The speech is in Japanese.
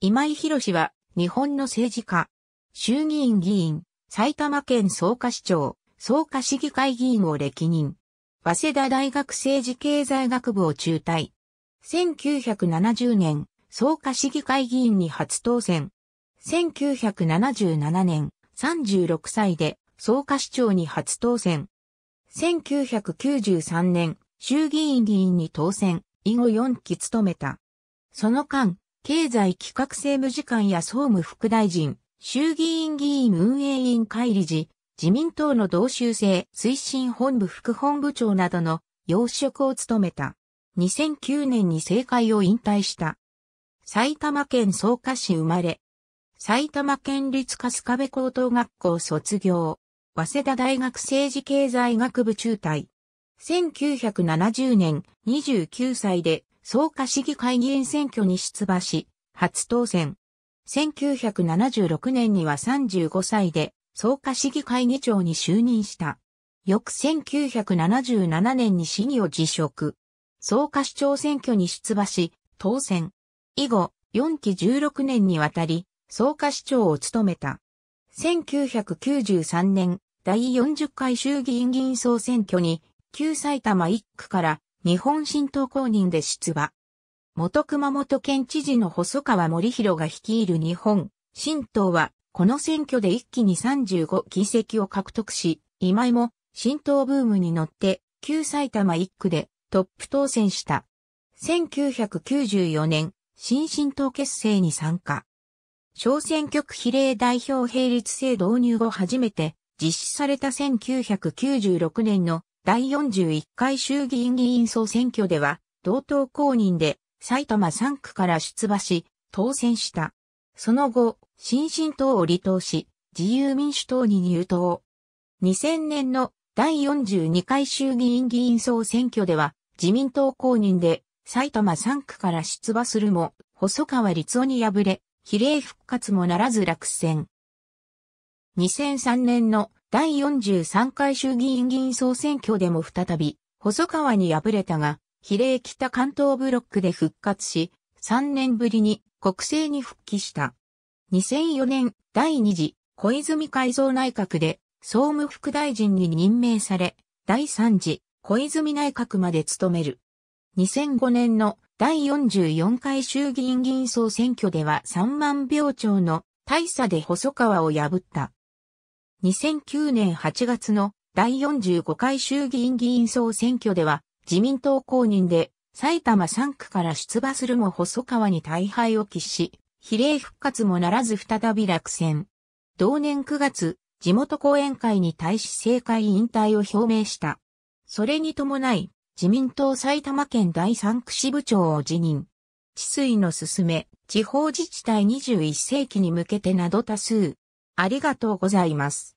今井博は、日本の政治家、衆議院議員、埼玉県草加市長、草加市議会議員を歴任。早稲田大学政治経済学部を中退。1970年、草加市議会議員に初当選。1977年、36歳で草加市長に初当選。1993年、衆議院議員に当選、以後4期務めた。その間、経済企画政務次官や総務副大臣、衆議院議員運営委員会理事、自民党の同州制推進本部副本部長などの要職を務めた。2009年に政界を引退した。埼玉県草加市生まれ。埼玉県立春日部高等学校卒業。早稲田大学政治経済学部中退。1970年29歳で草加市議会議員選挙に出馬し、初当選。1976年には35歳で、草加市議会議長に就任した。翌1977年に市議を辞職。草加市長選挙に出馬し、当選。以後、4期16年にわたり、草加市長を務めた。1993年、第40回衆議院議員総選挙に、旧埼玉1区から日本新党公認で出馬。元熊本県知事の細川森弘が率いる日本新党は、この選挙で一気に35議席を獲得し、今井も新党ブームに乗って、旧埼玉1区でトップ当選した。1994年、新新党結成に参加。小選挙区比例代表並立制導入後初めて実施された1996年の第41回衆議院議員総選挙では、同党公認で埼玉3区から出馬し、当選した。その後、新進党を離党し、自由民主党に入党。2000年の第42回衆議院議員総選挙では、自民党公認で埼玉3区から出馬するも、細川律夫に敗れ、比例復活もならず落選。2003年の第43回衆議院議員総選挙でも再び、細川に敗れたが、比例北関東ブロックで復活し、3年ぶりに国政に復帰した。2004年第2次小泉改造内閣で総務副大臣に任命され、第3次小泉内閣まで務める。2005年の第44回衆議院議員総選挙では3万票超の大差で細川を破った。2009年8月の第45回衆議院議員総選挙では自民党公認で埼玉3区から出馬するも細川に大敗を喫し、比例復活もならず再び落選。同年9月、地元後援会に対し政界引退を表明した。それに伴い、自民党埼玉県第3区支部長を辞任。治水の進め、地方自治体21世紀に向けてなど多数。ありがとうございます。